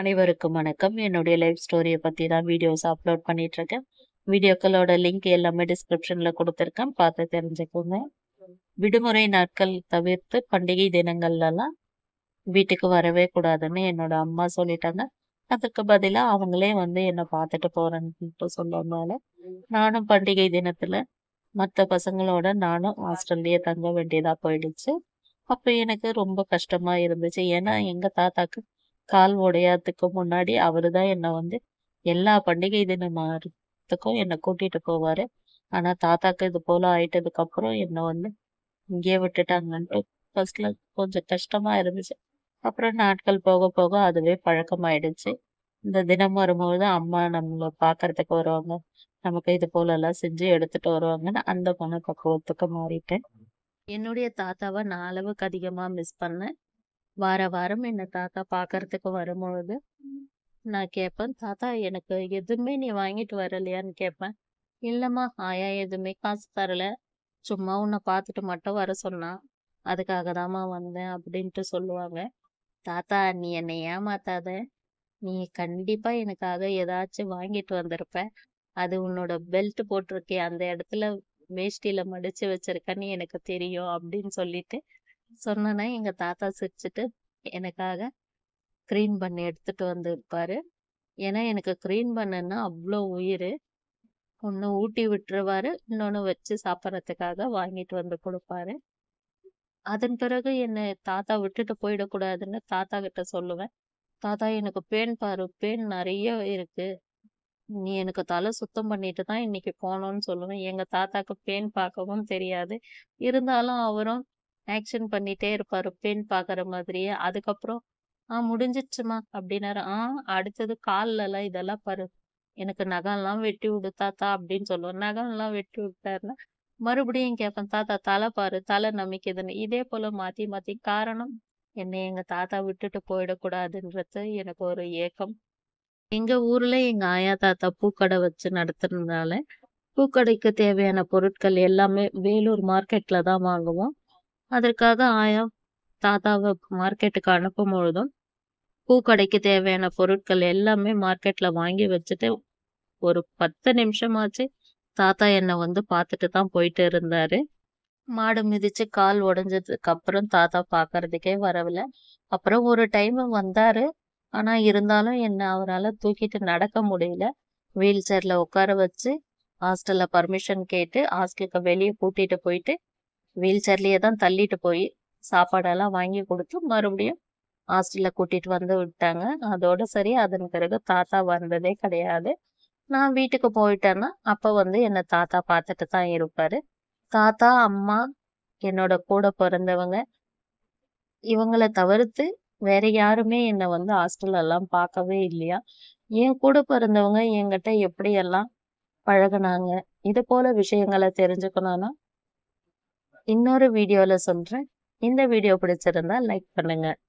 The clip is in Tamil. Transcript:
அனைவருக்கும் வணக்கம் என்னுடைய லைஃப் ஸ்டோரியை பற்றி தான் வீடியோஸ் அப்லோட் பண்ணிகிட்ருக்கேன் வீடியோக்களோட லிங்க் எல்லாமே டிஸ்கிரிப்ஷனில் கொடுத்துருக்கேன் பார்த்து தெரிஞ்சுக்கோங்க விடுமுறை நாட்கள் தவிர்த்து பண்டிகை தினங்கள்லலாம் வீட்டுக்கு வரவே கூடாதுன்னு என்னோட அம்மா சொல்லிட்டாங்க அதுக்கு பதிலாக அவங்களே வந்து என்னை பார்த்துட்டு போகிறேன்ட்டு சொன்னதுனால நானும் பண்டிகை தினத்தில் மற்ற பசங்களோட நானும் ஹாஸ்டல்லையே தங்க வேண்டியதாக போயிடுச்சு அப்போ எனக்கு ரொம்ப கஷ்டமாக இருந்துச்சு ஏன்னா எங்கள் தாத்தாக்கு கால் உடையாததுக்கு முன்னாடி அவருதான் தான் என்னை வந்து எல்லா பண்டிகை தினமாறதுக்கும் என்னை கூட்டிட்டு போவாரு ஆனா தாத்தாக்கு இது போல ஆயிட்டதுக்கு அப்புறம் என்னை வந்து இங்கேயே விட்டுட்டாங்கன்ட்டு கொஞ்சம் கஷ்டமா இருந்துச்சு அப்புறம் நாட்கள் போக போக அதுவே ஆயிடுச்சு இந்த தினம் வரும்போது அம்மா நம்மளை பாக்குறதுக்கு வருவாங்க நமக்கு இது போல எல்லாம் செஞ்சு எடுத்துட்டு வருவாங்கன்னு அந்த பண பக்குவத்துக்கு மாறிட்டேன் என்னுடைய தாத்தாவை நான் அளவுக்கு அதிகமா மிஸ் பண்ணேன் வார வாரம் என்னை தாத்தா பார்க்கறதுக்கு வரும்பொழுது நான் கேட்பேன் தாத்தா எனக்கு எதுவுமே நீ வாங்கிட்டு வரலையான்னு கேட்பேன் இல்லைம்மா ஆயா எதுவுமே காசு தரல சும்மா உன்னை பார்த்துட்டு மட்டும் வர சொன்னான் அதுக்காக தாம்மா வந்தேன் அப்படின்ட்டு சொல்லுவாங்க தாத்தா நீ என்னை ஏமாத்தாத நீ கண்டிப்பா எனக்காக ஏதாச்சும் வாங்கிட்டு வந்திருப்ப அது உன்னோட பெல்ட் போட்டிருக்கே அந்த இடத்துல வேஷ்டியில மடிச்சு வச்சிருக்கன்னு எனக்கு தெரியும் அப்படின்னு சொல்லிட்டு சொன்னேன்னா எங்கள் தாத்தா சிரிச்சுட்டு எனக்காக க்ளீன் பண்ணி எடுத்துகிட்டு வந்து இருப்பாரு ஏன்னா எனக்கு க்ரீன் பண்ணன்னா அவ்வளோ உயிர் ஒன்று ஊட்டி விட்டுருவாரு இன்னொன்று வச்சு சாப்பிட்றதுக்காக வாங்கிட்டு வந்து கொடுப்பாரு அதன் பிறகு என்னை தாத்தா விட்டுட்டு போயிடக்கூடாதுன்னு தாத்தா கிட்ட சொல்லுவேன் தாத்தா எனக்கு பேன் பாரு பேன் நிறைய இருக்கு நீ எனக்கு தலை சுத்தம் பண்ணிட்டு தான் இன்னைக்கு போனோம்னு சொல்லுவேன் எங்க தாத்தாக்கு பேன் பார்க்கவும் தெரியாது இருந்தாலும் அவரும் ஆக்ஷன் பண்ணிட்டே இருப்பார் பெண் பார்க்குற மாதிரியே அதுக்கப்புறம் ஆ முடிஞ்சிச்சுமா அப்படின்னாரு ஆ அடுத்தது எல்லாம் இதெல்லாம் பாரு எனக்கு நகம்லாம் வெட்டி விடு தாத்தா அப்படின்னு சொல்லுவோம் நகம்லாம் வெட்டி விட்டாருன்னா மறுபடியும் கேட்பேன் தாத்தா தலை பாரு தலை நம்பிக்கைதுன்னு இதே போல மாத்தி மாத்தி காரணம் என்னை எங்க தாத்தா விட்டுட்டு போயிடக்கூடாதுன்றது எனக்கு ஒரு ஏக்கம் எங்க ஊர்ல எங்க ஆயா தாத்தா பூக்கடை வச்சு நடத்துறதுனால பூக்கடைக்கு தேவையான பொருட்கள் எல்லாமே வேலூர் மார்க்கெட்ல தான் வாங்குவோம் அதற்காக ஆயா தாத்தாவை மார்க்கெட்டுக்கு அனுப்பும் பொழுதும் பூக்கடைக்கு தேவையான பொருட்கள் எல்லாமே மார்க்கெட்டில் வாங்கி வச்சுட்டு ஒரு பத்து ஆச்சு தாத்தா என்னை வந்து பார்த்துட்டு தான் போயிட்டு இருந்தாரு மாடு மிதிச்சு கால் உடஞ்சதுக்கு அப்புறம் தாத்தா பாக்குறதுக்கே வரவில்லை அப்புறம் ஒரு டைம் வந்தாரு ஆனா இருந்தாலும் என்ன அவரால் தூக்கிட்டு நடக்க முடியல வீல் சேர்ல உட்கார வச்சு ஹாஸ்டல்ல பர்மிஷன் கேட்டு ஹாஸ்டலுக்கு வெளியே கூட்டிட்டு போயிட்டு வீல் சேர்லேயே தான் தள்ளிட்டு போய் சாப்பாடெல்லாம் வாங்கி கொடுத்து மறுபடியும் ஹாஸ்டலில் கூட்டிகிட்டு வந்து விட்டாங்க அதோட சரி அதன் பிறகு தாத்தா வந்ததே கிடையாது நான் வீட்டுக்கு போயிட்டேன்னா அப்போ வந்து என்னை தாத்தா பார்த்துட்டு தான் இருப்பார் தாத்தா அம்மா என்னோட கூட பிறந்தவங்க இவங்களை தவிர்த்து வேற யாருமே என்னை வந்து ஹாஸ்டல்லாம் பார்க்கவே இல்லையா என் கூட பிறந்தவங்க என்கிட்ட எப்படியெல்லாம் பழகினாங்க இது போல விஷயங்களை தெரிஞ்சுக்கணும்னா இன்னொரு வீடியோவில் சொல்கிறேன் இந்த வீடியோ பிடிச்சிருந்தா லைக் பண்ணுங்கள்